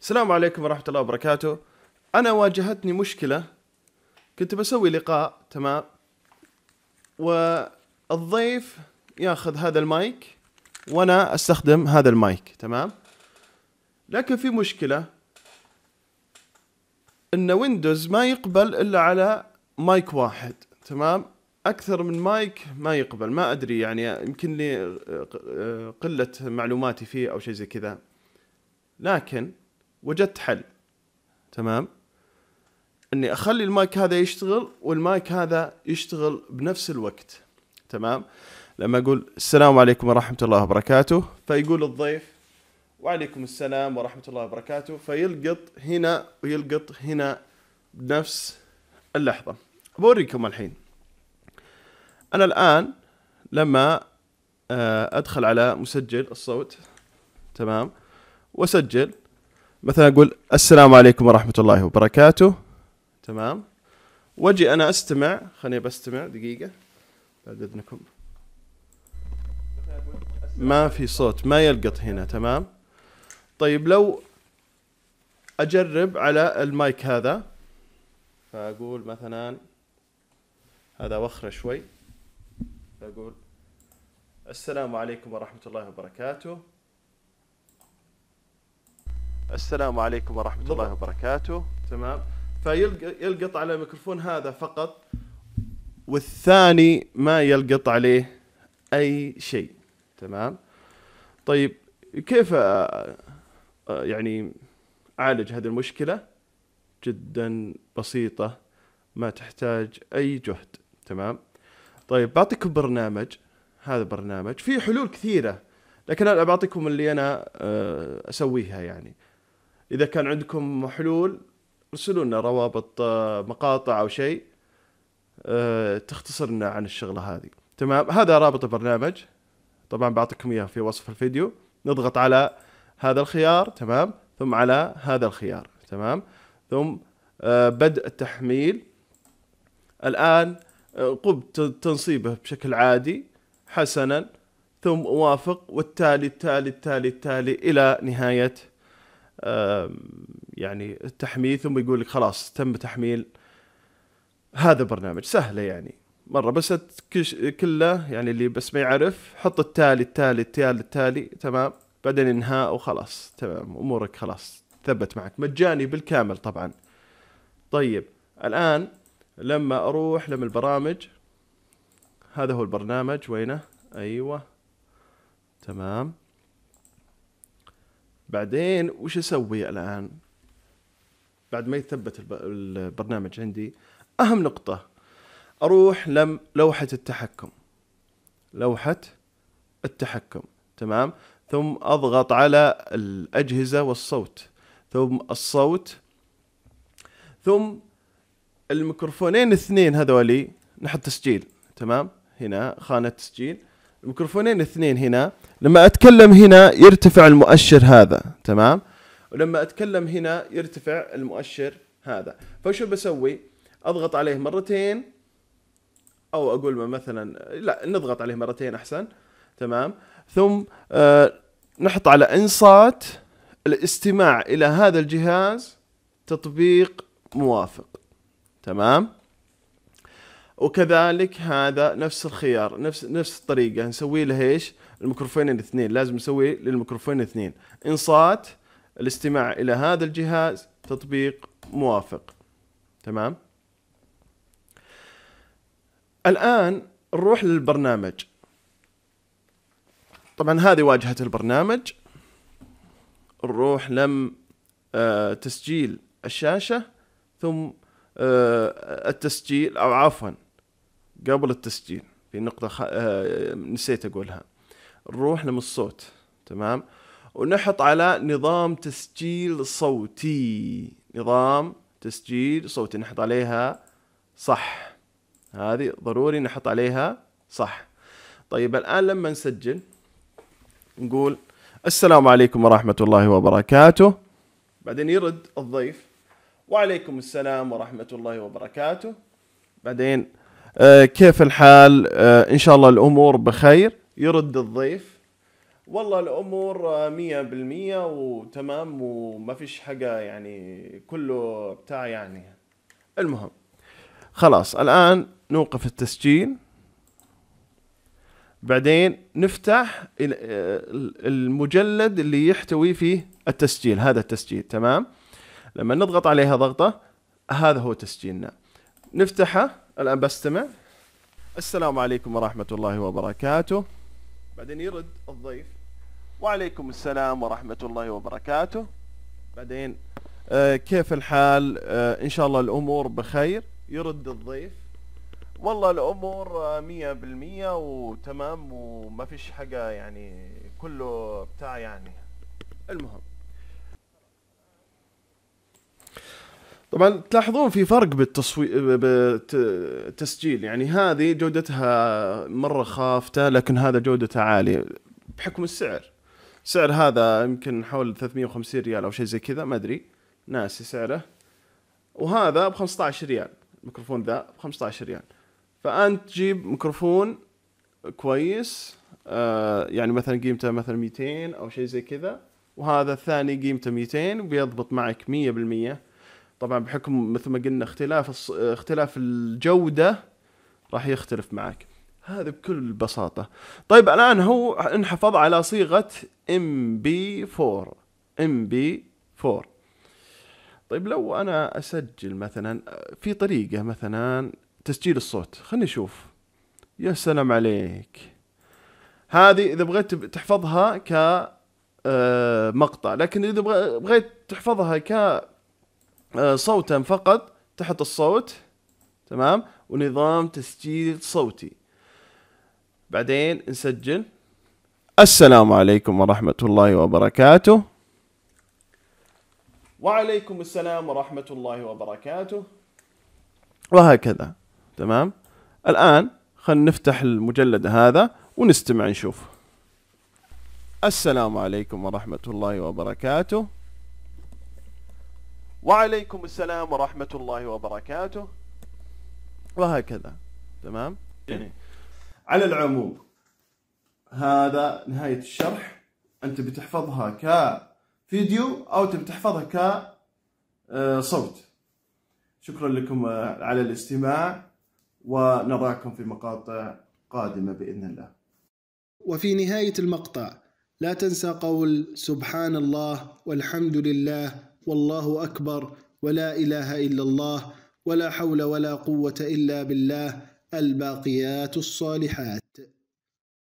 السلام عليكم ورحمة الله وبركاته أنا واجهتني مشكلة كنت بسوي لقاء تمام والضيف ياخذ هذا المايك وأنا أستخدم هذا المايك تمام لكن في مشكلة أن ويندوز ما يقبل إلا على مايك واحد تمام اكثر من مايك ما يقبل ما ادري يعني يمكن لي آه، قله معلوماتي فيه او شيء زي كذا لكن وجدت حل تمام اني اخلي المايك هذا يشتغل والمايك هذا يشتغل بنفس الوقت تمام لما اقول السلام عليكم ورحمه الله وبركاته فيقول الضيف وعليكم السلام ورحمه الله وبركاته فيلقط هنا ويلقط هنا بنفس اللحظه بوريكم الحين انا الان لما آه، ادخل على مسجل الصوت تمام واسجل مثلا اقول السلام عليكم ورحمه الله وبركاته تمام واجي انا استمع خليني بستمع دقيقه بعد اذنكم ما في صوت ما يلقط هنا تمام طيب لو اجرب على المايك هذا فاقول مثلا هذا وخره شوي فاقول السلام عليكم ورحمه الله وبركاته السلام عليكم ورحمه بالضبط. الله وبركاته تمام فيلقط على الميكروفون هذا فقط والثاني ما يلقط عليه اي شيء تمام طيب كيف آه، آه، يعني اعالج هذه المشكله جدا بسيطه ما تحتاج اي جهد تمام طيب بعطيكم برنامج هذا برنامج في حلول كثيره لكن انا بعطيكم اللي انا آه، اسويها يعني اذا كان عندكم حلول ارسلوا لنا روابط آه، مقاطع او شيء آه، تختصر لنا عن الشغله هذه تمام هذا رابط البرنامج طبعا بعطيكم اياه في وصف الفيديو نضغط على هذا الخيار تمام ثم على هذا الخيار تمام ثم آه، بدء التحميل الان قم تنصيبه بشكل عادي حسنا ثم اوافق والتالي التالي التالي التالي الى نهايه يعني التحميل ثم يقول لك خلاص تم تحميل هذا البرنامج سهله يعني مره بس كله يعني اللي بس ما يعرف حط التالي التالي التالي التالي تمام بعدين انهاء وخلاص تمام امورك خلاص ثبت معك مجاني بالكامل طبعا طيب الان لما اروح لما البرامج هذا هو البرنامج وينه ايوه تمام بعدين وش اسوي الان؟ بعد ما يثبت البرنامج عندي اهم نقطه اروح لم لوحه التحكم لوحه التحكم تمام ثم اضغط على الاجهزه والصوت ثم الصوت ثم الميكروفونين الاثنين هذولي نحط تسجيل تمام هنا خانه تسجيل الميكروفونين الاثنين هنا لما اتكلم هنا يرتفع المؤشر هذا تمام ولما اتكلم هنا يرتفع المؤشر هذا فشو بسوي اضغط عليه مرتين او اقول مثلا لا نضغط عليه مرتين احسن تمام ثم آه نحط على انصات الاستماع الى هذا الجهاز تطبيق موافق تمام وكذلك هذا نفس الخيار نفس نفس الطريقه نسوي له ايش الميكروفونين الاثنين لازم نسوي للميكروفين الاثنين انصات الاستماع الى هذا الجهاز تطبيق موافق تمام الان نروح للبرنامج طبعا هذه واجهه البرنامج نروح لم آه، تسجيل الشاشه ثم آه، التسجيل او عفوا قبل التسجيل في نقطه خ... آه، نسيت اقولها روحنا من الصوت تمام ونحط على نظام تسجيل صوتي نظام تسجيل صوتي نحط عليها صح هذه ضروري نحط عليها صح طيب الآن لما نسجل نقول السلام عليكم ورحمة الله وبركاته بعدين يرد الضيف وعليكم السلام ورحمة الله وبركاته بعدين آه، كيف الحال آه، إن شاء الله الأمور بخير يرد الضيف والله الامور آه، مية بالمية وتمام وما فيش حاجة يعني كله بتاع يعني المهم خلاص الان نوقف التسجيل بعدين نفتح آه، المجلد اللي يحتوي فيه التسجيل هذا التسجيل تمام لما نضغط عليها ضغطة هذا هو تسجيلنا نفتحه الآن بستمع السلام عليكم ورحمة الله وبركاته بعدين يرد الضيف وعليكم السلام ورحمة الله وبركاته بعدين آه كيف الحال آه إن شاء الله الأمور بخير يرد الضيف والله الأمور آه، مية بالمية وتمام وما فيش حاجة يعني كله بتاع يعني المهم طبعا تلاحظون في فرق بالتصوير بالتسجيل يعني هذه جودتها مره خافته لكن هذا جودته عاليه بحكم السعر سعر هذا يمكن حول 350 ريال او شيء زي كذا ما ادري ناسي سعره وهذا ب 15 ريال الميكروفون ذا ب 15 ريال فانت تجيب ميكروفون كويس آه، يعني مثلا قيمته مثلا 200 او شيء زي كذا وهذا الثاني قيمته 200 بيضبط معك 100% طبعا بحكم مثل ما قلنا اختلاف اختلاف الجوده راح يختلف معك هذا بكل بساطه طيب الان هو انحفظ على صيغه ام بي 4 ام بي 4 طيب لو انا اسجل مثلا في طريقه مثلا تسجيل الصوت خلني أشوف يا سلام عليك هذه اذا بغيت تحفظها ك آه، مقطع لكن اذا بغيت تحفظها ك آه، صوتا فقط تحط الصوت تمام ونظام تسجيل صوتي بعدين نسجل السلام عليكم ورحمة الله وبركاته وعليكم السلام ورحمة الله وبركاته وهكذا تمام الآن خلينا نفتح المجلد هذا ونستمع نشوف السلام عليكم ورحمة الله وبركاته وعليكم السلام ورحمة الله وبركاته وهكذا تمام يعني على العموم هذا نهاية الشرح أنت بتحفظها كفيديو أو تبي تحفظها كصوت آه، شكرا لكم آه، على الاستماع ونراكم في مقاطع قادمة بإذن الله وفي نهاية المقطع لا تنسى قول سبحان الله والحمد لله والله أكبر ولا إله إلا الله ولا حول ولا قوة إلا بالله الباقيات الصالحات